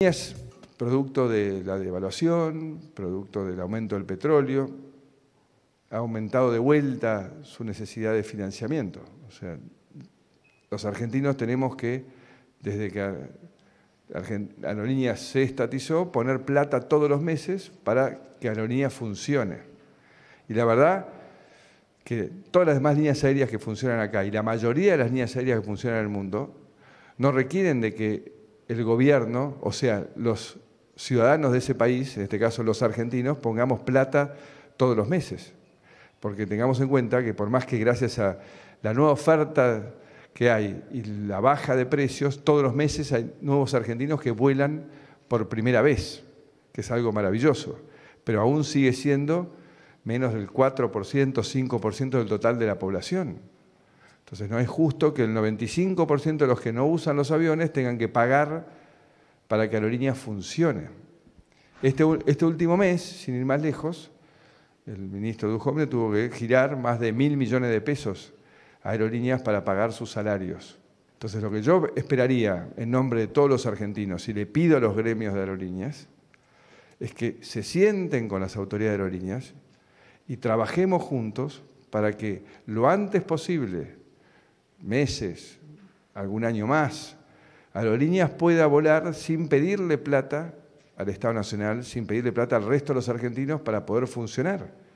Es producto de la devaluación, producto del aumento del petróleo, ha aumentado de vuelta su necesidad de financiamiento. O sea, los argentinos tenemos que, desde que Aerolínea se estatizó, poner plata todos los meses para que Aerolínea funcione. Y la verdad que todas las demás líneas aéreas que funcionan acá y la mayoría de las líneas aéreas que funcionan en el mundo no requieren de que el gobierno, o sea, los ciudadanos de ese país, en este caso los argentinos, pongamos plata todos los meses. Porque tengamos en cuenta que por más que gracias a la nueva oferta que hay y la baja de precios, todos los meses hay nuevos argentinos que vuelan por primera vez, que es algo maravilloso. Pero aún sigue siendo menos del 4%, 5% del total de la población. Entonces no es justo que el 95% de los que no usan los aviones tengan que pagar para que Aerolíneas funcione. Este, este, último mes, sin ir más lejos, el ministro Dujovne tuvo que girar más de mil millones de pesos a aerolíneas para pagar sus salarios. Entonces, lo que yo esperaría en nombre de todos los argentinos, y le pido a los gremios de aerolíneas, es que se sienten con las autoridades de aerolíneas y trabajemos juntos para que lo antes posible meses, algún año más, Aerolíneas pueda volar sin pedirle plata al Estado Nacional, sin pedirle plata al resto de los argentinos para poder funcionar.